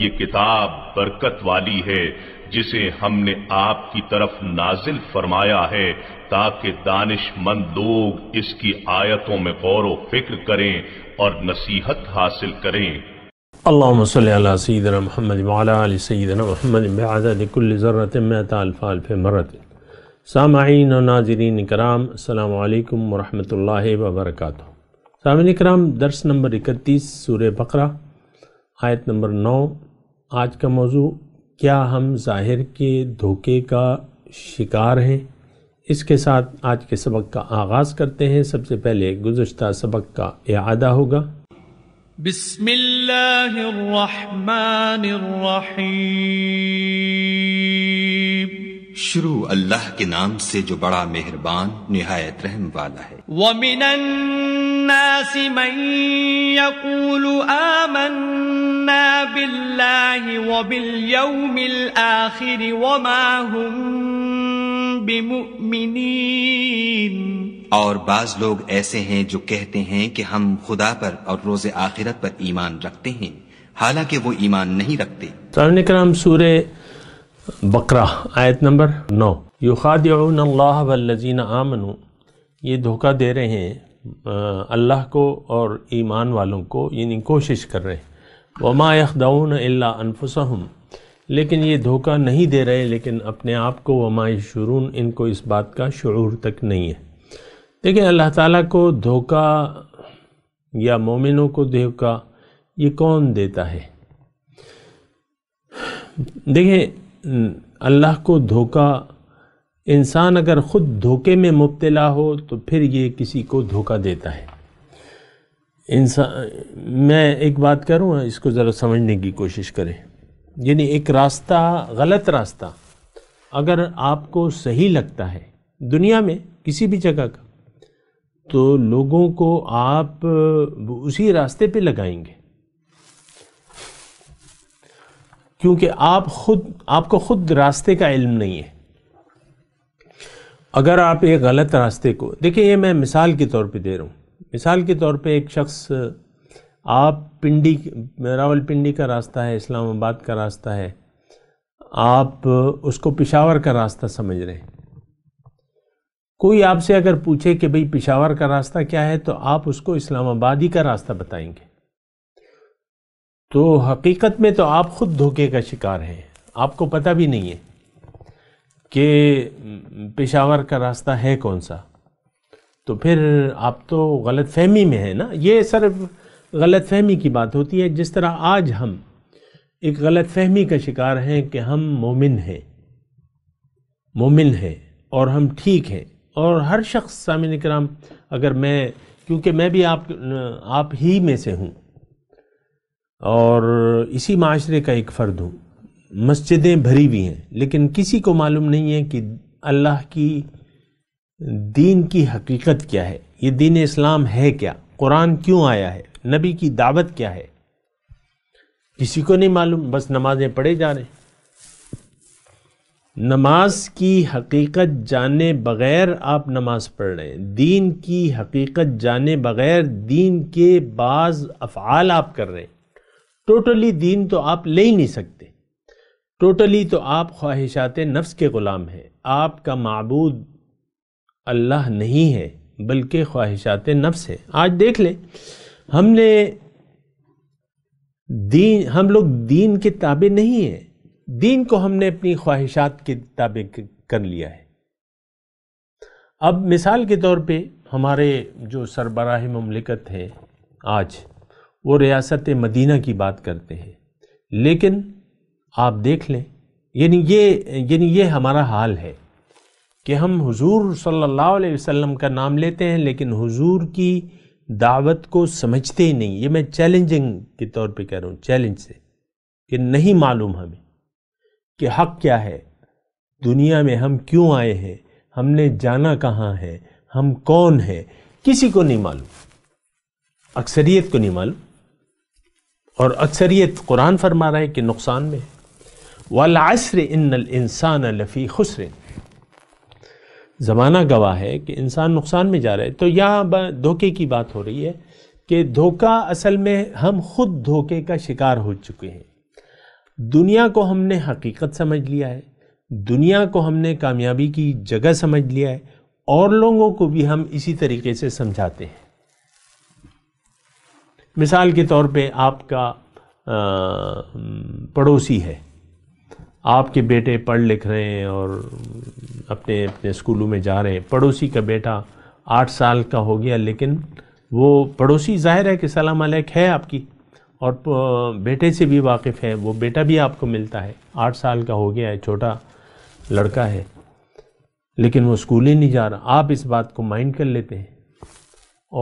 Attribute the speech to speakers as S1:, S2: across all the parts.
S1: ये किताब बरकत वाली है जिसे हमने आपकी तरफ नाजिल फरमाया है ताकि दानिशमंद लोग इसकी आयतों में गौर व फिक्र करें और नसीहत हासिल करें अल्लाम सदन महमद सदन महमद मरत सामाइन और नाजरीन कराम अल्लाम वरहि वबरक सामिन कराम दर्स नंबर इकतीस सूर बकरा आयत नंबर नौ आज का मौजू क्या हम ज़ाहिर के धोखे का शिकार हैं इसके साथ आज के सबक का आगाज़ करते हैं सबसे पहले गुजशत सबक का अदा होगा बिस्मिल्लाहिर्रहमानिर्रहीम शुरू अल्लाह के नाम से जो बड़ा मेहरबान निहायत रहम वाला है और बाज लोग ऐसे हैं जो कहते हैं कि हम खुदा पर और रोज आखिरत पर ईमान रखते हैं हालांकि वो ईमान नहीं रखते सूर्य बकरा आयत नंबर नौ युखादिन अल्लाह वल्लिन आमनु ये धोखा दे रहे हैं अल्लाह को और ईमान वालों को यानी कोशिश कर रहे हैं वमा यखदाउन अल्ला अनफसम लेकिन ये धोखा नहीं दे रहे लेकिन अपने आप को वमा शुरून इनको इस बात का शुरू तक नहीं है देखिए अल्लाह ताला को धोखा या मोमिनों को धोखा ये कौन देता है देखिए अल्लाह को धोखा इंसान अगर ख़ुद धोखे में मुबतला हो तो फिर ये किसी को धोखा देता है इंसान मैं एक बात करूँ इसको ज़रा समझने की कोशिश करें यानी एक रास्ता गलत रास्ता अगर आपको सही लगता है दुनिया में किसी भी जगह का तो लोगों को आप उसी रास्ते पे लगाएंगे क्योंकि आप खुद आपको खुद रास्ते का इल्म नहीं है अगर आप एक गलत रास्ते को देखिए ये मैं मिसाल के तौर पे दे रहा हूँ मिसाल के तौर पे एक शख्स आप पिंडी रावल पिंडी का रास्ता है इस्लामाबाद का रास्ता है आप उसको पिशावर का रास्ता समझ रहे हैं कोई आपसे अगर पूछे कि भाई पिशावर का रास्ता क्या है तो आप उसको इस्लामाबाद ही का रास्ता बताएंगे तो हकीकत में तो आप खुद धोखे का शिकार हैं आपको पता भी नहीं है कि पेशावर का रास्ता है कौन सा तो फिर आप तो गलत फहमी में है ना ये सिर्फ गलत फहमी की बात होती है जिस तरह आज हम एक गलत फहमी का शिकार हैं कि हम मोमिन हैं मोमिन हैं और हम ठीक हैं और हर शख्स सामिन कराम अगर मैं क्योंकि मैं भी आप आप ही में से हूँ और इसी माशरे का एक फ़र्द हूँ मस्जिदें भरी हुई हैं लेकिन किसी को मालूम नहीं है कि अल्लाह की दीन की हकीकत क्या है ये दीन इस्लाम है क्या कुरान क्यों आया है नबी की दावत क्या है किसी को नहीं मालूम बस नमाजें पढ़े जा रहे नमाज की हकीकत जाने बगैर आप नमाज पढ़ रहे हैं दीन की हकीकत जाने बगैर दीन के बाज़ अफ़ाल आप कर रहे हैं टोटली दीन तो आप ले ही नहीं सकते टोटली तो आप ख्वाहिशात नफ्स के ग़ुलाम हैं आपका मबूद अल्लाह नहीं है बल्कि ख्वाहिशात नफ्स है आज देख लें हमने दीन हम लोग दीन के ताबे नहीं हैं दीन को हमने अपनी ख्वाहिशात के ताबे कर लिया है अब मिसाल के तौर पे हमारे जो सरबराह ममलिकत हैं आज वो रियासत मदीना की बात करते हैं लेकिन आप देख लें यानी ये यानी ये हमारा हाल है कि हम हुजूर सल्लल्लाहु अलैहि वसल्लम का नाम लेते हैं लेकिन हुजूर की दावत को समझते ही नहीं ये मैं चैलेंजिंग के तौर पे कह रहा हूँ चैलेंज से कि नहीं मालूम हमें कि हक क्या है दुनिया में हम क्यों आए हैं हमने जाना कहाँ है हम कौन है किसी को नहीं मालूम अक्सरियत को नहीं मालूम और अक्सरियत कुरान फरमा रहा है कि नुकसान में वालासर इन इंसान लफ़ी खुसर ज़माना गवाह है कि इंसान नुकसान में जा रहा है तो यहाँ धोखे की बात हो रही है कि धोखा असल में हम खुद धोखे का शिकार हो चुके हैं दुनिया को हमने हकीकत समझ लिया है दुनिया को हमने कामयाबी की जगह समझ लिया है और लोगों को भी हम इसी तरीके से समझाते हैं मिसाल के तौर पे आपका पड़ोसी है आपके बेटे पढ़ लिख रहे हैं और अपने अपने स्कूलों में जा रहे हैं पड़ोसी का बेटा आठ साल का हो गया लेकिन वो पड़ोसी जाहिर है कि सलाम अलैक है आपकी और बेटे से भी वाकिफ़ है वो बेटा भी आपको मिलता है आठ साल का हो गया है छोटा लड़का है लेकिन वो स्कूल ही नहीं जा रहा आप इस बात को माइंड कर लेते हैं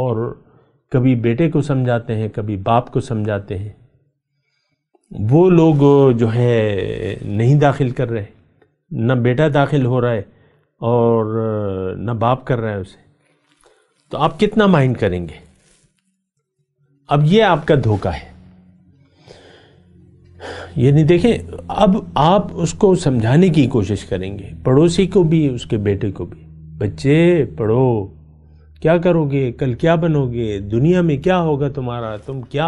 S1: और कभी बेटे को समझाते हैं कभी बाप को समझाते हैं वो लोग जो है नहीं दाखिल कर रहे ना बेटा दाखिल हो रहा है और ना बाप कर रहा है उसे तो आप कितना माइंड करेंगे अब ये आपका धोखा है ये नहीं देखें अब आप उसको समझाने की कोशिश करेंगे पड़ोसी को भी उसके बेटे को भी बच्चे पढ़ो क्या करोगे कल क्या बनोगे दुनिया में क्या होगा तुम्हारा तुम क्या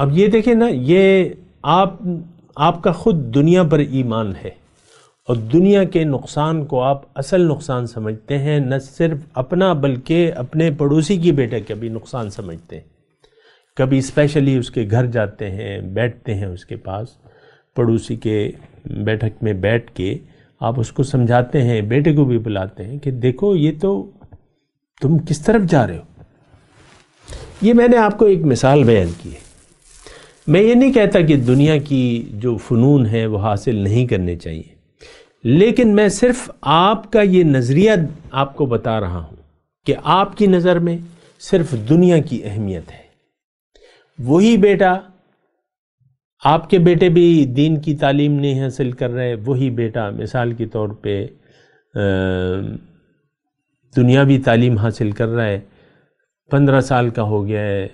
S1: अब ये देखें ना ये आप आपका खुद दुनिया पर ईमान है और दुनिया के नुकसान को आप असल नुकसान समझते हैं न सिर्फ अपना बल्कि अपने पड़ोसी की बेटे का भी नुकसान समझते हैं कभी स्पेशली उसके घर जाते हैं बैठते हैं उसके पास पड़ोसी के बैठक में बैठ के आप उसको समझाते हैं बेटे को भी बुलाते हैं कि देखो ये तो तुम किस तरफ जा रहे हो ये मैंने आपको एक मिसाल बयान की है मैं ये नहीं कहता कि दुनिया की जो फ़नून है वो हासिल नहीं करने चाहिए लेकिन मैं सिर्फ आपका ये नज़रिया आपको बता रहा हूँ कि आपकी नज़र में सिर्फ दुनिया की अहमियत है वही बेटा आपके बेटे भी दीन की तालीम नहीं हासिल कर रहे वही बेटा मिसाल के तौर पे दुनियावी तालीम हासिल कर रहा है पंद्रह साल का हो गया है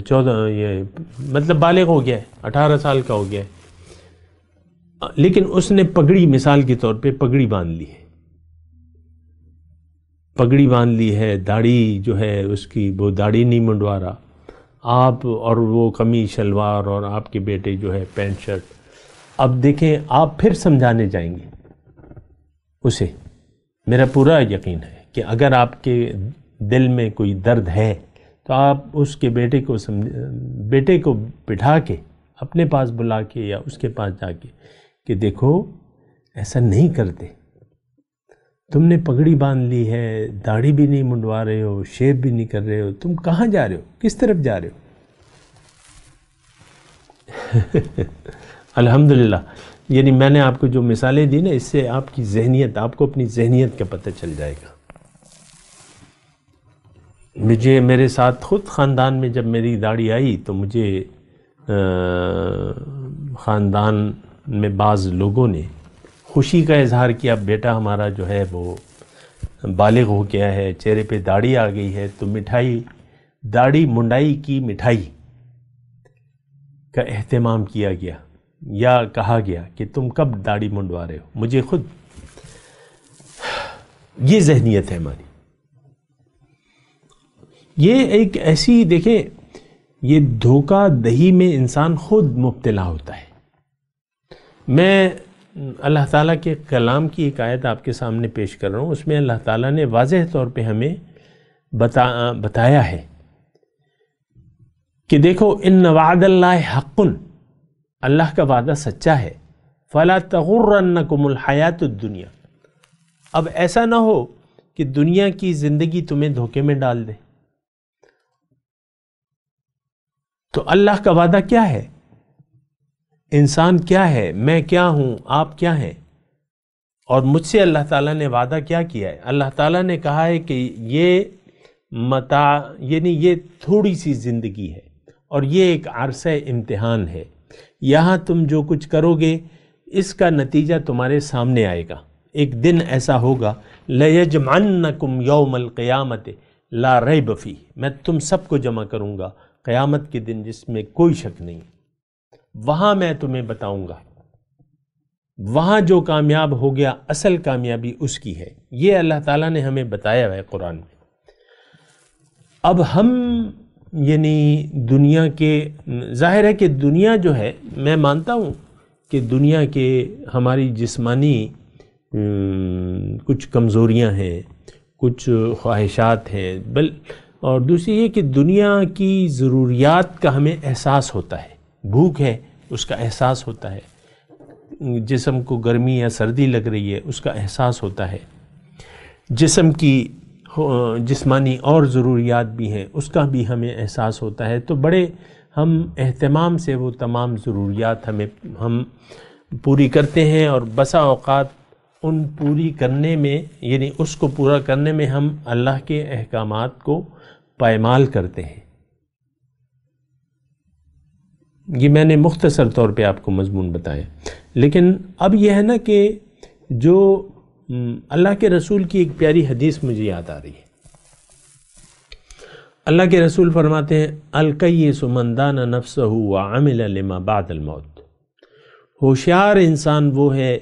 S1: चौदह ये मतलब बालिग हो गया है अठारह साल का हो गया है लेकिन उसने पगड़ी मिसाल के तौर पे पगड़ी बांध ली है पगड़ी बांध ली है दाढ़ी जो है उसकी वो दाढ़ी नहीं मंडवा रहा आप और वो कमी शलवार और आपके बेटे जो है पैंट शर्ट अब देखें आप फिर समझाने जाएंगे उसे मेरा पूरा यकीन है कि अगर आपके दिल में कोई दर्द है तो आप उसके बेटे को समझ बेटे को बिठा के अपने पास बुला के या उसके पास जाके कि देखो ऐसा नहीं करते तुमने पगड़ी बांध ली है दाढ़ी भी नहीं मुंडवा रहे हो शेव भी नहीं कर रहे हो तुम कहाँ जा रहे हो किस तरफ जा रहे हो अल्हम्दुलिल्लाह यानी मैंने आपको जो मिसालें दी ना इससे आपकी जहनीत आपको अपनी जहनीत का पता चल जाएगा मुझे मेरे साथ खुद ख़ानदान में जब मेरी दाढ़ी आई तो मुझे ख़ानदान में बाज़ लोगों ने खुशी का इजहार किया बेटा हमारा जो है वो बालिग हो गया है चेहरे पे दाढ़ी आ गई है तो मिठाई दाढ़ी मुंडाई की मिठाई का अहतमाम किया गया या कहा गया कि तुम कब दाढ़ी मुंडवा रहे हो मुझे खुद ये जहनीत है हमारी ये एक ऐसी देखें ये धोखा दही में इंसान खुद मुबतला होता है मैं अल्लाह ताला के कलाम की एक आयत आपके सामने पेश कर रहा हूँ उसमें अल्लाह ताला ने वाज तौर पे हमें बता बताया है कि देखो इन नवादल्ला हक़ुन अल्लाह का वादा सच्चा है फ़ला तगुर्रकुमलहयात दुनिया अब ऐसा ना हो कि दुनिया की ज़िंदगी तुम्हें धोखे में डाल दे तो अल्लाह का वादा क्या है इंसान क्या है मैं क्या हूँ आप क्या हैं और मुझसे अल्लाह ताला ने वादा क्या किया है अल्लाह ताला ने कहा है कि ये मता यानी ये थोड़ी सी ज़िंदगी है और ये एक आरसा इम्तहान है यहाँ तुम जो कुछ करोगे इसका नतीजा तुम्हारे सामने आएगा एक दिन ऐसा होगा लयजमानकुम यौमल क़यामत ला रैब बफ़ी मैं तुम सबको जमा करूँगा क़यामत के दिन जिसमें कोई शक नहीं वहां मैं तुम्हें बताऊंगा वहां जो कामयाब हो गया असल कामयाबी उसकी है ये अल्लाह ताला ने हमें बताया है कुरान में अब हम यानी दुनिया के जाहिर है कि दुनिया जो है मैं मानता हूँ कि दुनिया के हमारी जिस्मानी कुछ कमज़ोरियाँ हैं कुछ ख्वाहिशात हैं बल और दूसरी ये कि दुनिया की ज़रूरियात का हमें एहसास होता है भूख है उसका एहसास होता है जिसम को गर्मी या सर्दी लग रही है उसका एहसास होता है जिसम की जिस्मानी और ज़रूरियात भी हैं उसका भी हमें एहसास होता है तो बड़े हम अहतमाम से वो तमाम ज़रूरियात हमें हम पूरी करते हैं और बसा अवत उन पूरी करने में यानी उसको पूरा करने में हम अल्लाह के अहकाम को पैमाल करते हैं ये मैंने मुख्तसर तौर पे आपको मजमून बताया लेकिन अब यह है ना कि जो अल्लाह के रसूल की एक प्यारी हदीस मुझे याद आ रही है अल्लाह के रसूल फरमाते हैं अलकई सुमंदाना नफ्स हुआ आमिल लमा होशियार इंसान वो है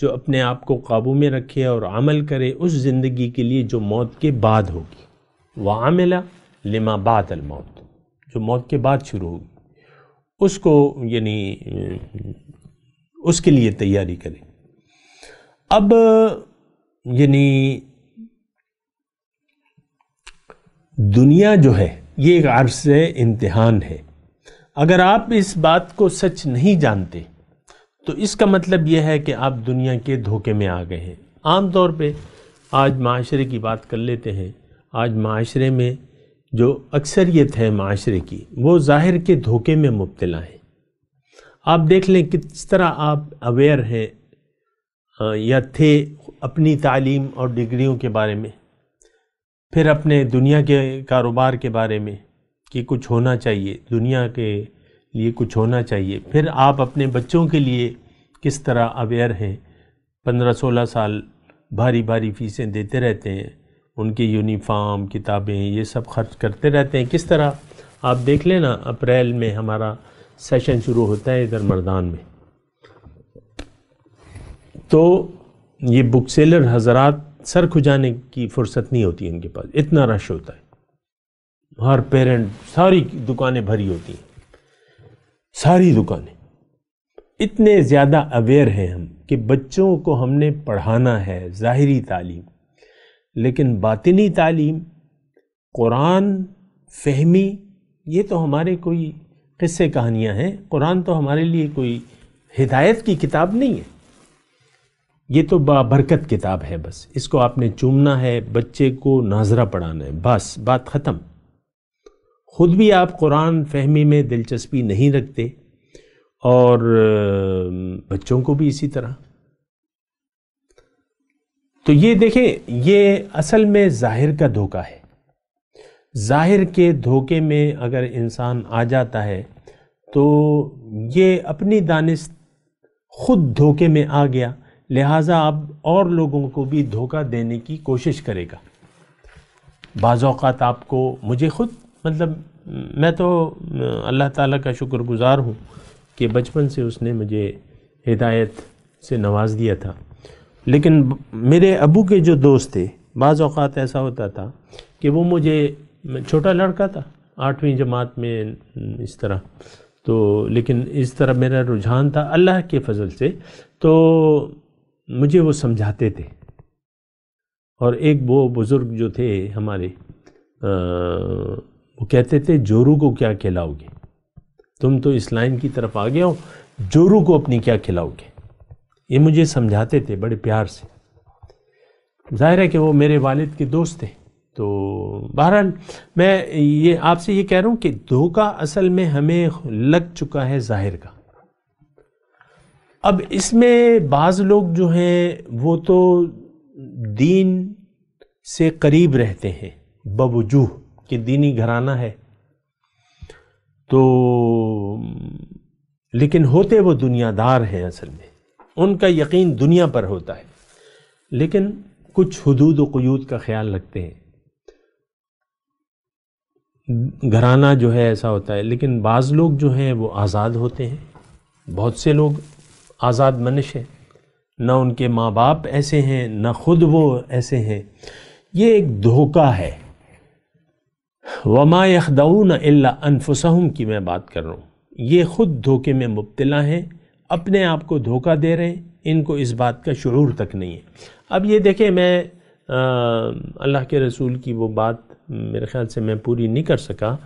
S1: जो अपने आप को काबू में रखे और अमल करे उस ज़िंदगी के लिए जो मौत के बाद होगी वह आमिला लिमा मौत जो मौत के बाद शुरू होगी उसको यानी उसके लिए तैयारी करें अब यानी दुनिया जो है ये एक अर्ज से इम्तहान है अगर आप इस बात को सच नहीं जानते तो इसका मतलब यह है कि आप दुनिया के धोखे में आ गए हैं आम तौर पे आज माशरे की बात कर लेते हैं आज माशरे में जो अक्सरियत है माशरे की वो ज़ाहिर के धोखे में मुबतला है आप देख लें किस तरह आप अवेयर हैं हाँ, या थे अपनी तालीम और डिग्रियों के बारे में फिर अपने दुनिया के कारोबार के बारे में कि कुछ होना चाहिए दुनिया के लिए कुछ होना चाहिए फिर आप अपने बच्चों के लिए किस तरह अवेयर हैं पंद्रह सोलह साल भारी भारी फीसें देते रहते हैं उनकी यूनिफाम किताबें ये सब खर्च करते रहते हैं किस तरह आप देख लेना अप्रैल में हमारा सेशन शुरू होता है इधर मर्दान में तो ये बुक सेलर हजरात सर खुजाने की फुर्सत नहीं होती इनके पास इतना रश होता है हर पेरेंट सारी दुकानें भरी होती हैं सारी दुकानें इतने ज़्यादा अवेयर हैं हम कि बच्चों को हमने पढ़ाना है ज़ाहरी तालीम लेकिन बातिनी तालीम कुरान फहमी ये तो हमारे कोई किस्से कहानियाँ हैं कुरान तो हमारे लिए कोई हिदायत की किताब नहीं है ये तो बाबरकत किताब है बस इसको आपने चूमना है बच्चे को नाजरा पढ़ाना है बस बात ख़त्म ख़ुद भी आप कुरान फहमी में दिलचस्पी नहीं रखते और बच्चों को भी इसी तरह तो ये देखें ये असल में जाहिर का धोखा है जाहिर के धोखे में अगर इंसान आ जाता है तो ये अपनी दानिश खुद धोखे में आ गया लिहाजा अब और लोगों को भी धोखा देने की कोशिश करेगा बाज़ात आपको मुझे खुद मतलब मैं तो अल्लाह ताला का शुक्रगुज़ार हूँ कि बचपन से उसने मुझे हिदायत से नवाज़ दिया था लेकिन मेरे अबू के जो दोस्त थे बाज़ अवत ऐसा होता था कि वो मुझे छोटा लड़का था आठवीं जमात में इस तरह तो लेकिन इस तरह मेरा रुझान था अल्लाह के फजल से तो मुझे वो समझाते थे और एक वो बुज़ुर्ग जो थे हमारे आ, वो कहते थे जोरू को क्या खिलाओगे तुम तो इस लाइन की तरफ आ गए हो जोरू को अपनी क्या खिलाओगे ये मुझे समझाते थे बड़े प्यार से जाहिर है कि वो मेरे वालिद के दोस्त थे तो बहरहाल मैं ये आपसे ये कह रहा हूँ कि धोखा असल में हमें लग चुका है जाहिर का अब इसमें बाज़ लोग जो हैं वो तो दीन से करीब रहते हैं बवजूह कि दीनी घराना है तो लेकिन होते वो दुनियादार हैं असल में उनका यकीन दुनिया पर होता है लेकिन कुछ हदूद वयूद का ख्याल रखते हैं घराना जो है ऐसा होता है लेकिन बाज़ लोग जो हैं वो आज़ाद होते हैं बहुत से लोग आज़ाद मनुष्य हैं ना उनके माँ बाप ऐसे हैं ना खुद वो ऐसे हैं ये एक धोखा है वमा यखदाऊ ना अनफुसहम की मैं बात कर रहा हूँ ये ख़ुद धोखे में मुबतला हैं अपने आप को धोखा दे रहे हैं इनको इस बात का शुरू तक नहीं है अब ये देखें मैं अल्लाह के रसूल की वो बात मेरे ख्याल से मैं पूरी नहीं कर सका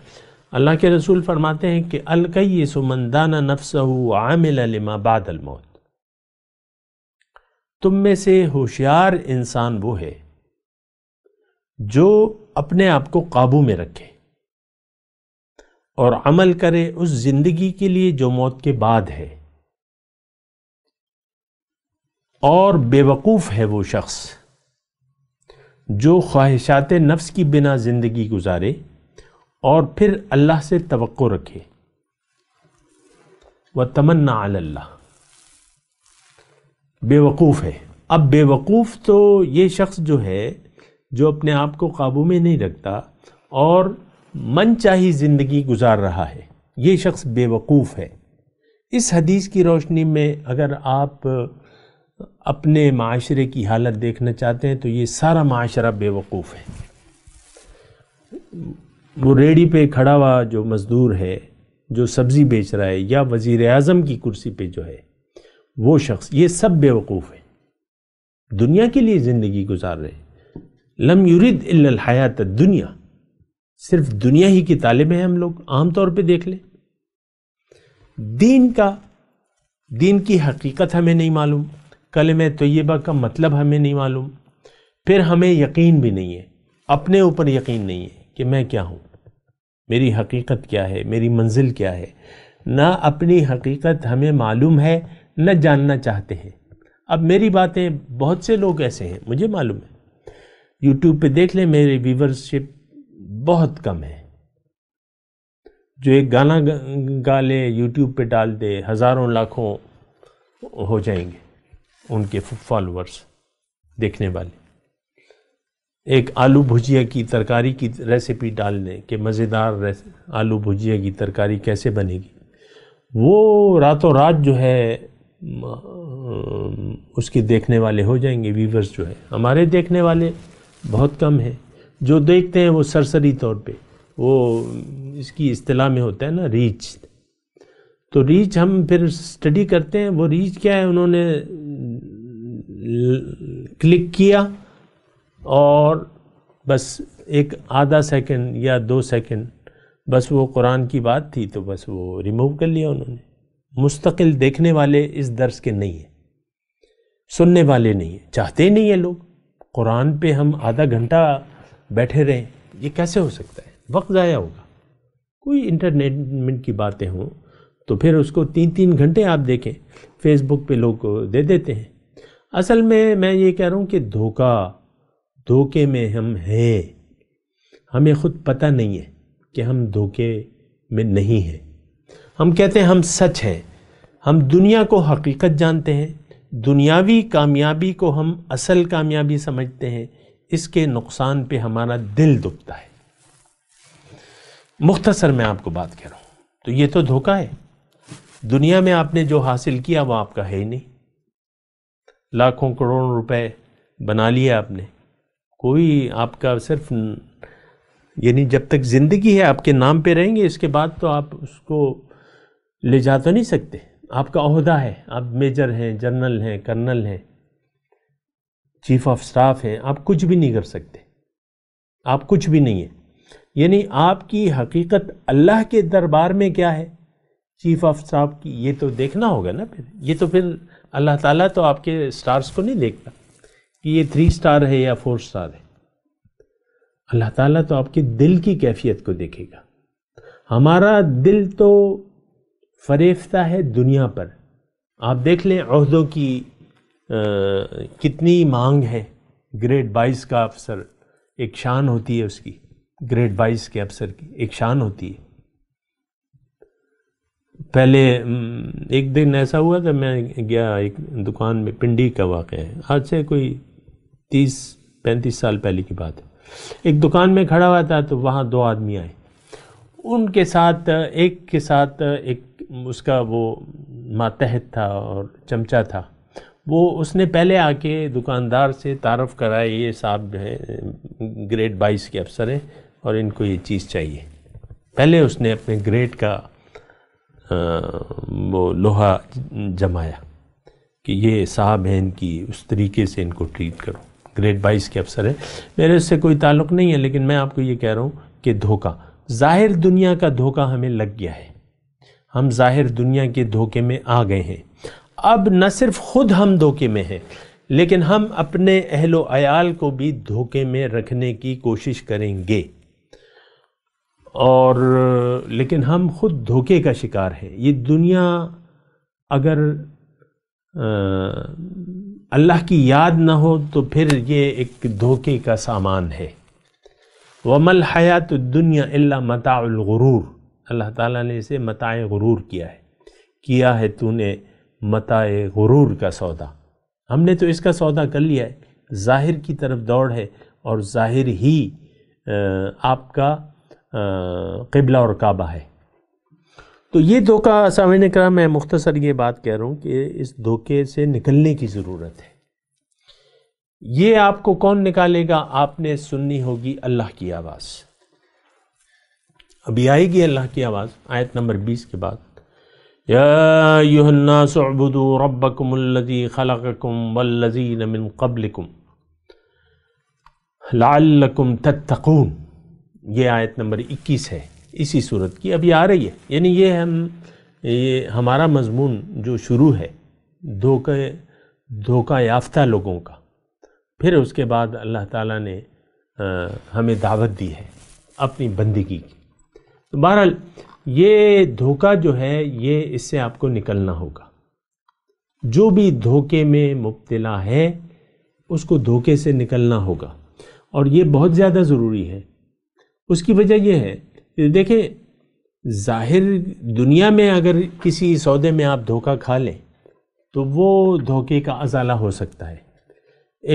S1: अल्लाह के रसूल फरमाते हैं कि अलकई सुमंदाना नफ्स आमिल बादल मौत तुम में से होशियार इंसान वो है जो अपने आप को काबू में रखे और अमल करे उस ज़िंदगी के लिए जो मौत के बाद है और बेवकूफ़ है वो शख्स जो ख्वाहिशात नफ्स की बिना ज़िंदगी गुजारे और फिर अल्लाह से तो रखे व तमन्ना अल्लाह बेवकूफ़ है अब बेवकूफ़ तो ये शख्स जो है जो अपने आप को काबू में नहीं रखता और मन चाही ज़िंदगी गुजार रहा है ये शख्स बेवकूफ़ है इस हदीस की रोशनी में अगर आप अपने माशरे की हालत देखना चाहते हैं तो ये सारा माशरा बेवकूफ़ है वो रेडी पे खड़ा हुआ जो मज़दूर है जो सब्ज़ी बेच रहा है या वज़ी अजम की कुर्सी पे जो है वो शख्स ये सब बेवकूफ़ है दुनिया के लिए ज़िंदगी गुजार रहे लम युरिद हयात दुनिया सिर्फ दुनिया ही की तालब है हम लोग आम तौर पे देख लें दीन का दीन की हकीकत हमें नहीं मालूम कलम तयबा का मतलब हमें नहीं मालूम फिर हमें यकीन भी नहीं है अपने ऊपर यकीन नहीं है कि मैं क्या हूँ मेरी हकीकत क्या है मेरी मंजिल क्या है ना अपनी हकीकत हमें मालूम है न जानना चाहते हैं अब मेरी बातें बहुत से लोग ऐसे हैं मुझे मालूम है यूट्यूब पे देख लें मेरे व्यूवरशिप बहुत कम है जो एक गाना गा ले यूट्यूब पे डाल दे हज़ारों लाखों हो जाएंगे उनके फॉलोअर्स देखने वाले एक आलू भुजिया की तरकारी की रेसिपी डालने के मज़ेदार आलू भुजिया की तरकारी कैसे बनेगी वो रातों रात जो है उसके देखने वाले हो जाएंगे व्यूवर्स जो है हमारे देखने वाले बहुत कम हैं जो देखते हैं वो सरसरी तौर पे वो इसकी अतलाह में होता है ना रीच तो रीच हम फिर स्टडी करते हैं वो रीच क्या है उन्होंने क्लिक किया और बस एक आधा सेकंड या दो सेकंड बस वो कुरान की बात थी तो बस वो रिमूव कर लिया उन्होंने मुस्तकिल देखने वाले इस दर्स के नहीं हैं सुनने वाले नहीं हैं चाहते ही नहीं हैं लोग कुरान पे हम आधा घंटा बैठे रहें ये कैसे हो सकता है वक्त ज़ाया होगा कोई इंटरनेटमेंट की बातें हों तो फिर उसको तीन तीन घंटे आप देखें फेसबुक पे लोग दे देते हैं असल में मैं ये कह रहा हूँ कि धोखा धोखे में हम हैं हमें खुद पता नहीं है कि हम धोखे में नहीं हैं हम कहते हैं हम सच हैं हम दुनिया को हकीकत जानते हैं दुनियावी कामयाबी को हम असल कामयाबी समझते हैं इसके नुकसान पे हमारा दिल दुखता है मुख्तसर मैं आपको बात कह रहा हूँ तो ये तो धोखा है दुनिया में आपने जो हासिल किया वो आपका है ही नहीं लाखों करोड़ों रुपए बना लिए आपने कोई आपका सिर्फ यानी जब तक ज़िंदगी है आपके नाम पे रहेंगे इसके बाद तो आप उसको ले जा तो नहीं सकते आपका अहदा है आप मेजर हैं जनरल हैं कर्नल हैं चीफ ऑफ स्टाफ हैं आप कुछ भी नहीं कर सकते आप कुछ भी नहीं है यानी आपकी हकीकत अल्लाह के दरबार में क्या है चीफ ऑफ स्टाफ की ये तो देखना होगा ना फिर ये तो फिर अल्लाह ताला तो आपके स्टार्स को नहीं देखता कि ये थ्री स्टार है या फोर स्टार है अल्लाह ताला तो आपके दिल की कैफियत को देखेगा हमारा दिल तो फरेफ्ता है दुनिया पर आप देख लें अहदों की आ, कितनी मांग है ग्रेड बाईस का अफसर एक शान होती है उसकी ग्रेड बाईस के अफसर की एक शान होती है पहले एक दिन ऐसा हुआ था मैं गया एक दुकान में पिंडी का वाक़ है आज से कोई तीस पैंतीस साल पहले की बात है एक दुकान में खड़ा हुआ था तो वहाँ दो आदमी आए उनके साथ एक के साथ एक उसका वो मातहत था और चमचा था वो उसने पहले आके दुकानदार से तारफ़ कराए ये साहब हैं ग्रेड बाईस के अफसर हैं और इनको ये चीज़ चाहिए पहले उसने अपने ग्रेड का वो लोहा जमाया कि ये साहब हैं इनकी उस तरीके से इनको ट्रीट करो ग्रेड बाईस के अफसर हैं मेरे उससे कोई ताल्लुक नहीं है लेकिन मैं आपको ये कह रहा हूँ कि धोखा ज़ाहिर दुनिया का धोखा हमें लग गया है हम ज़ाहिर दुनिया के धोखे में आ गए हैं अब न सिर्फ खुद हम धोखे में हैं लेकिन हम अपने अहलो को भी धोखे में रखने की कोशिश करेंगे और लेकिन हम खुद धोखे का शिकार हैं ये दुनिया अगर अल्लाह की याद ना हो तो फिर ये एक धोखे का सामान है वमल हयात दुनिया अल्ला मतागरूर अल्लाह ताला ने इसे मताए गुरूर किया है किया है तूने मताए गुरूर का सौदा हमने तो इसका सौदा कर लिया है ज़ाहिर की तरफ दौड़ है और ज़ाहिर ही आपका कबला और काबा है तो ये धोखा समझने करा मैं मुख्तसर ये बात कह रहा हूँ कि इस धोखे से निकलने की ज़रूरत है ये आपको कौन निकालेगा आपने सुननी होगी अल्लाह की आवाज़ अभी आएगी अल्लाह की आवाज़ आयत नंबर बीस के बाद याबुदू रबकमल्लि वल्लजी नमिन कबलकुम लाल तत्तकून ये आयत नंबर 21 है इसी सूरत की अभी आ रही है यानी ये हम ये हमारा मजमून जो शुरू है धोखे धोखा याफ्ता लोगों का फिर उसके बाद अल्लाह ताला ने आ, हमें दावत दी है अपनी बंदगी की तो बहरहाल ये धोखा जो है ये इससे आपको निकलना होगा जो भी धोखे में मुबतला है उसको धोखे से निकलना होगा और ये बहुत ज़्यादा ज़रूरी है उसकी वजह यह है देखें जाहिर दुनिया में अगर किसी सौदे में आप धोखा खा लें तो वो धोखे का अजाला हो सकता है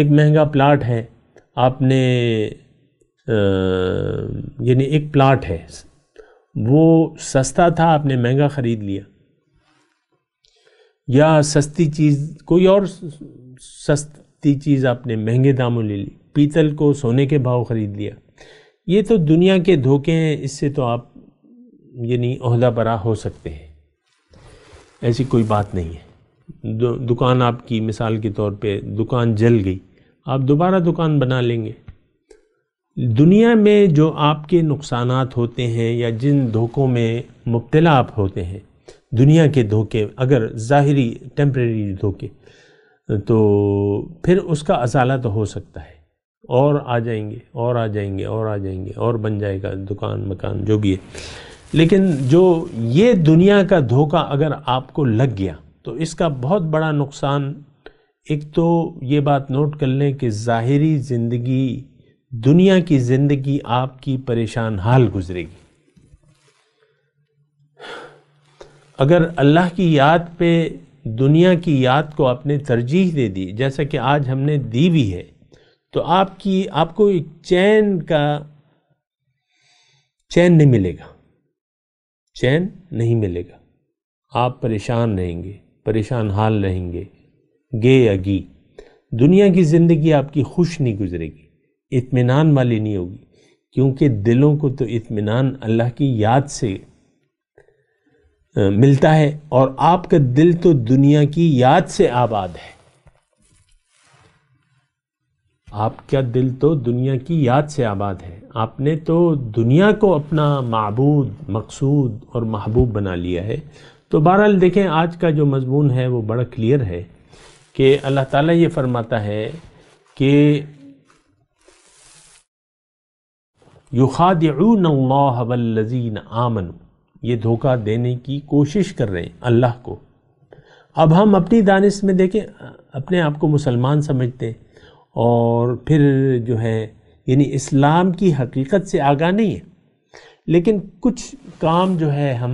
S1: एक महंगा प्लाट है आपने यानी एक प्लाट है वो सस्ता था आपने महंगा ख़रीद लिया या सस्ती चीज़ कोई और सस्ती चीज़ आपने महंगे दामों ले ली पीतल को सोने के भाव ख़रीद लिया ये तो दुनिया के धोखे हैं इससे तो आप यानी ओहदा बरा हो सकते हैं ऐसी कोई बात नहीं है दु, दुकान आपकी मिसाल के तौर पे दुकान जल गई आप दोबारा दुकान बना लेंगे दुनिया में जो आपके नुकसान होते हैं या जिन धोखों में मुबतला आप होते हैं दुनिया के धोखे अगर ज़ाहरी टेम्प्रेरी धोखे तो फिर उसका अजाला तो हो सकता है और आ जाएंगे और आ जाएंगे और आ जाएंगे और बन जाएगा दुकान मकान जो भी है लेकिन जो ये दुनिया का धोखा अगर आपको लग गया तो इसका बहुत बड़ा नुकसान एक तो ये बात नोट कर लें कि ज़ाहरी ज़िंदगी दुनिया की ज़िंदगी आपकी परेशान हाल गुजरेगी अगर अल्लाह की याद पे दुनिया की याद को आपने तरजीह दे दी जैसा कि आज हमने दी भी है तो आपकी आपको एक चैन का चैन नहीं मिलेगा चैन नहीं मिलेगा आप परेशान रहेंगे परेशान हाल रहेंगे गे अगी दुनिया की ज़िंदगी आपकी खुश नहीं गुजरेगी इत्मीनान वाली नहीं होगी क्योंकि दिलों को तो इत्मीनान अल्लाह की याद से मिलता है और आपका दिल तो दुनिया की याद से आबाद है आपका दिल तो दुनिया की याद से आबाद है आपने तो दुनिया को अपना मबूद मकसूद और महबूब बना लिया है तो बहरहाल देखें आज का जो मजमून है वो बड़ा क्लियर है कि अल्लाह ताला ये फरमाता है कि युखादून वल्लजीन आमन ये धोखा देने की कोशिश कर रहे हैं अल्लाह को अब हम अपनी दानिश में देखें अपने आप को मुसलमान समझते हैं और फिर जो है यानी इस्लाम की हकीकत से आगा नहीं है लेकिन कुछ काम जो है हम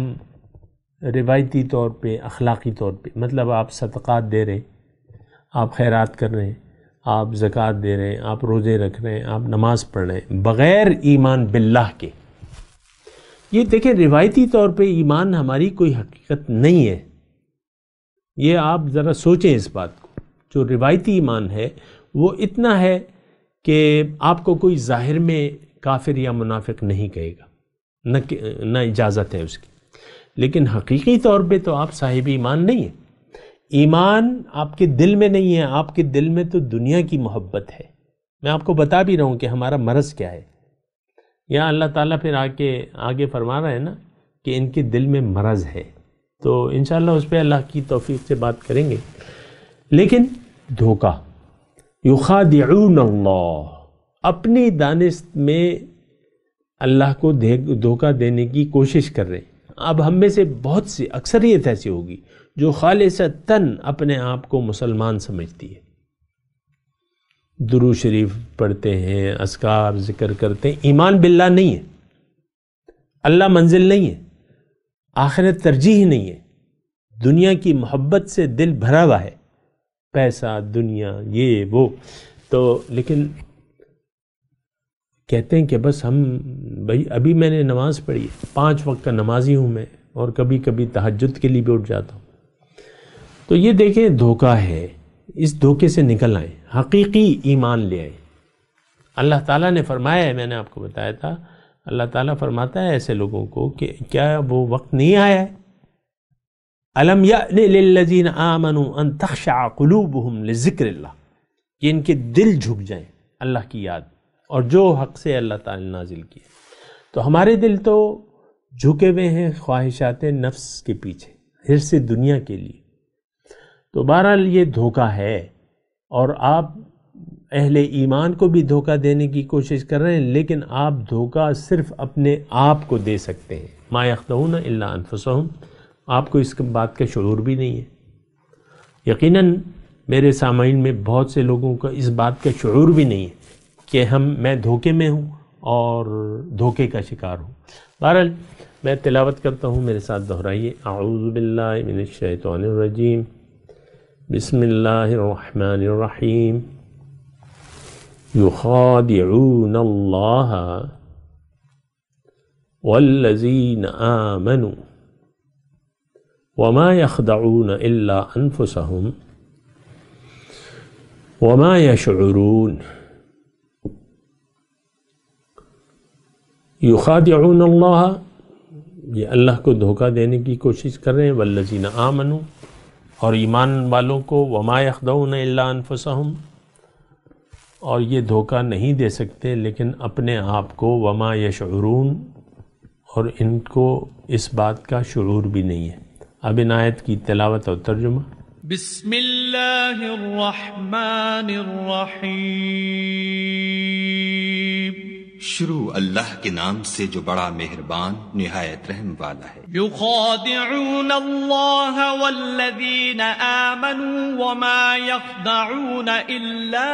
S1: रिवायती तौर पे अखलाक़ी तौर पे मतलब आप सदक़ात दे रहे हैं आप खैरात कर रहे हैं आप ज़क़़त दे रहे हैं आप रोज़े रख रहे हैं आप नमाज़ पढ़ रहे हैं बग़ैर ईमान बिल्लाह के ये देखें रिवायती तौर पे ईमान हमारी कोई हकीकत नहीं है ये आप ज़रा सोचें इस बात को जो रिवायती ईमान है वो इतना है कि आपको कोई ज़ाहिर में काफिर या मुनाफिक नहीं कहेगा न न इजाज़त है उसकी लेकिन हकीकी तौर पे तो आप साहिब ईमान नहीं हैं ईमान आपके दिल में नहीं है आपके दिल में तो दुनिया की मोहब्बत है मैं आपको बता भी रहा हूँ कि हमारा मरज़ क्या है या अल्लाह ताला फिर आके आगे फरमा रहा है ना कि इनके दिल में मरज़ है तो इन उस पर अल्लाह की तोफ़ी से बात करेंगे लेकिन धोखा युखादिउन अल्लाह अपनी दानिश में अल्लाह को धोखा देने की कोशिश कर रहे हैं अब हम में से बहुत सी अक्सरियत ऐसी होगी जो खालिश तन अपने आप को मुसलमान समझती है दुरू शरीफ पढ़ते हैं असकार जिक्र करते हैं ईमान बिल्ला नहीं है अल्लाह मंजिल नहीं है आखिरत तरजीह नहीं है दुनिया की मोहब्बत से दिल भरा हुआ है पैसा दुनिया ये वो तो लेकिन कहते हैं कि बस हम भाई अभी मैंने नमाज़ पढ़ी है पाँच वक्त का नमाजी हूँ मैं और कभी कभी तहजद के लिए भी उठ जाता हूँ तो ये देखें धोखा है इस धोखे से निकल आए हकीकी ईमान ले आए अल्लाह ताला ने फरमाया है मैंने आपको बताया था अल्लाह ताला फरमाता है ऐसे लोगों को कि क्या वो वक्त नहीं आया है अलम यादीन आमन अन तख्शा हम लज़िक्र कि इनके दिल झुक जाएँ अल्लाह की याद और जो हक से अल्लाह ताजिल किए तो हमारे दिल तो झुके हुए हैं ख्वाहिशात नफ्स के पीछे हिर से दुनिया के लिए तो बहरहाल ये धोखा है और आप अहले ईमान को भी धोखा देने की कोशिश कर रहे हैं लेकिन आप धोखा सिर्फ अपने आप को दे सकते हैं मायखतून अख्तून अनफसम आपको इस बात का शुरू भी नहीं है यकीनन मेरे सामाइन में बहुत से लोगों का इस बात का शुरू भी नहीं है कि हम मैं धोखे में हूँ और धोखे का शिकार हूँ बहरहाल मैं तिलावत करता हूँ मेरे साथ दोहराइए आउज़बिल्लिनशैतरजीम बसमीम युखादिऊन अल्लाह वल्लज़ीन आमनू वमा إلا أنفسهم वमा يشعرون يخادعون अल्लाह ये अल्लाह को धोखा देने की कोशिश कर रहे हैं वल्लजीन आमनु और ईमान वालों को वमा यखदाउन अनफुसहम और ये धोखा नहीं दे सकते लेकिन अपने आप को वमा यशरून और इनको इस बात का शुरूर भी नहीं है अब इन आयत की तलावत और तर्जुमा बिस्मिल्लाहिर्रहमानिर्रहीम शुरू अल्लाह के नाम से जो बड़ा मेहरबान निहायत रहम वाला है युखादिऊन अल्लाह वल्लज़ीन आमनू वमा यखदऊन इल्ला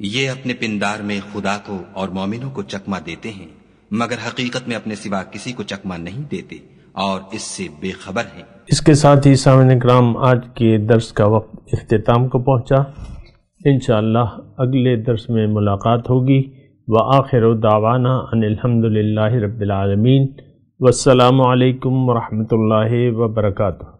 S1: ये अपने पिंदार में खुदा को और मोमिनों को चकमा देते हैं मगर हकीकत में अपने सिवा किसी को चकमा नहीं देते और इससे बेखबर हैं इसके साथ ही सामने ग्राम आज के दर्स का वक्त अख्ताम को पहुँचा इन अगले दर्स में मुलाकात होगी व आखिर दावाना अनिलहमदिल्ला रबालमीन वालकम वरहमल वर्का